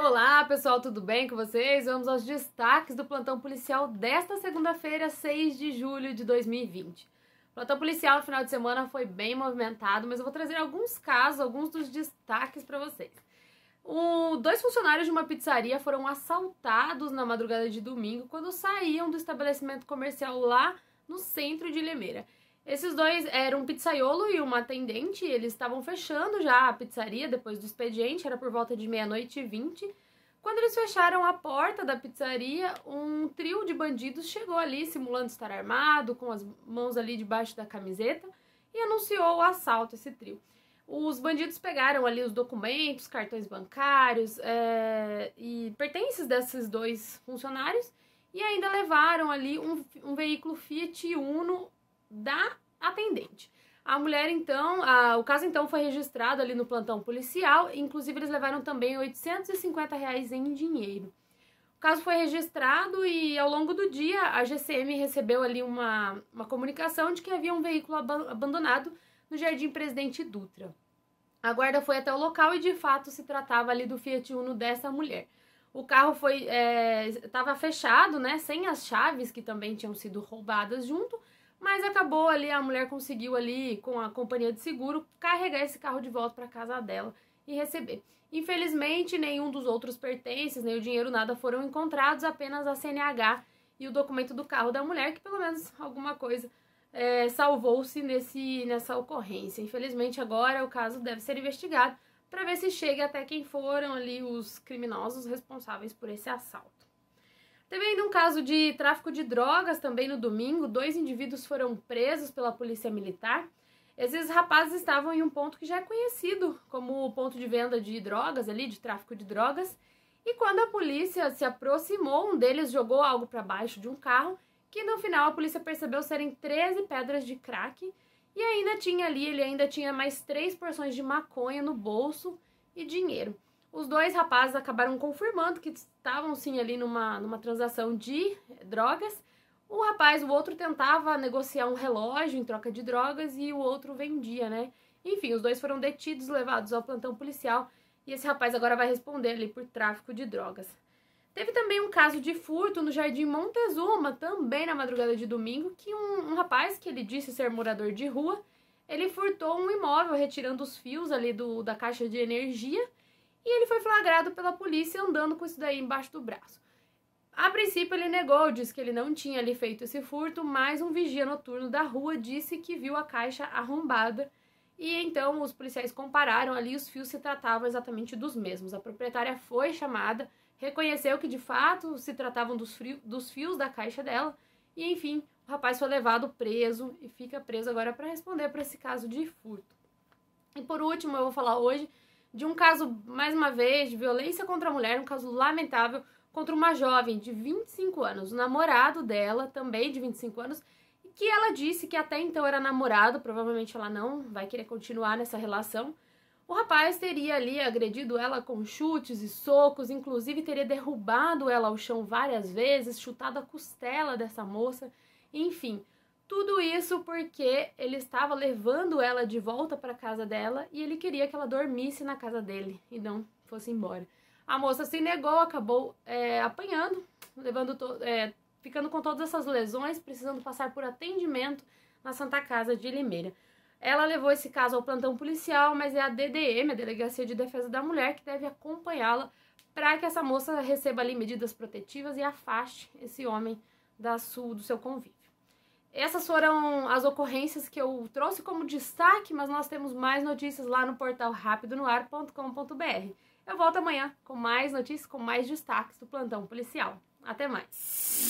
Olá pessoal, tudo bem com vocês? Vamos aos destaques do plantão policial desta segunda-feira, 6 de julho de 2020. O plantão policial no final de semana foi bem movimentado, mas eu vou trazer alguns casos, alguns dos destaques para vocês. O, dois funcionários de uma pizzaria foram assaltados na madrugada de domingo quando saíam do estabelecimento comercial lá no centro de Limeira. Esses dois eram um pizzaiolo e uma atendente, eles estavam fechando já a pizzaria depois do expediente, era por volta de meia-noite e vinte. Quando eles fecharam a porta da pizzaria, um trio de bandidos chegou ali simulando estar armado, com as mãos ali debaixo da camiseta, e anunciou o assalto esse trio. Os bandidos pegaram ali os documentos, cartões bancários é, e pertences desses dois funcionários e ainda levaram ali um, um veículo Fiat Uno da atendente. A mulher, então, a, o caso então foi registrado ali no plantão policial, inclusive eles levaram também 850 reais em dinheiro. O caso foi registrado e ao longo do dia a GCM recebeu ali uma, uma comunicação de que havia um veículo ab abandonado no Jardim Presidente Dutra. A guarda foi até o local e de fato se tratava ali do Fiat Uno dessa mulher. O carro foi eh, estava é, fechado, né, sem as chaves que também tinham sido roubadas junto mas acabou ali, a mulher conseguiu ali, com a companhia de seguro, carregar esse carro de volta para casa dela e receber. Infelizmente, nenhum dos outros pertences, nem o dinheiro, nada foram encontrados, apenas a CNH e o documento do carro da mulher, que pelo menos alguma coisa é, salvou-se nessa ocorrência. Infelizmente, agora o caso deve ser investigado para ver se chega até quem foram ali os criminosos responsáveis por esse assalto. Teve ainda um caso de tráfico de drogas também no domingo. Dois indivíduos foram presos pela polícia militar. Esses rapazes estavam em um ponto que já é conhecido como o ponto de venda de drogas ali, de tráfico de drogas. E quando a polícia se aproximou, um deles jogou algo para baixo de um carro, que no final a polícia percebeu serem 13 pedras de crack. E ainda tinha ali, ele ainda tinha mais três porções de maconha no bolso e dinheiro. Os dois rapazes acabaram confirmando que estavam sim ali numa, numa transação de drogas. O rapaz, o outro tentava negociar um relógio em troca de drogas e o outro vendia, né? Enfim, os dois foram detidos, levados ao plantão policial e esse rapaz agora vai responder ali por tráfico de drogas. Teve também um caso de furto no Jardim Montezuma, também na madrugada de domingo, que um, um rapaz, que ele disse ser morador de rua, ele furtou um imóvel retirando os fios ali do, da caixa de energia e ele foi flagrado pela polícia andando com isso daí embaixo do braço. A princípio ele negou, disse que ele não tinha ali feito esse furto, mas um vigia noturno da rua disse que viu a caixa arrombada e então os policiais compararam ali os fios se tratavam exatamente dos mesmos. A proprietária foi chamada, reconheceu que de fato se tratavam dos, frio, dos fios da caixa dela e enfim, o rapaz foi levado preso e fica preso agora para responder para esse caso de furto. E por último, eu vou falar hoje de um caso, mais uma vez, de violência contra a mulher, um caso lamentável, contra uma jovem de 25 anos, o namorado dela, também de 25 anos, que ela disse que até então era namorado, provavelmente ela não vai querer continuar nessa relação. O rapaz teria ali agredido ela com chutes e socos, inclusive teria derrubado ela ao chão várias vezes, chutado a costela dessa moça, enfim. Tudo isso porque ele estava levando ela de volta para casa dela e ele queria que ela dormisse na casa dele e não fosse embora. A moça se negou, acabou é, apanhando, levando é, ficando com todas essas lesões, precisando passar por atendimento na Santa Casa de Limeira. Ela levou esse caso ao plantão policial, mas é a DDM, a Delegacia de Defesa da Mulher, que deve acompanhá-la para que essa moça receba ali medidas protetivas e afaste esse homem da sua, do seu convite. Essas foram as ocorrências que eu trouxe como destaque, mas nós temos mais notícias lá no portal rapidonoar.com.br. Eu volto amanhã com mais notícias, com mais destaques do plantão policial. Até mais.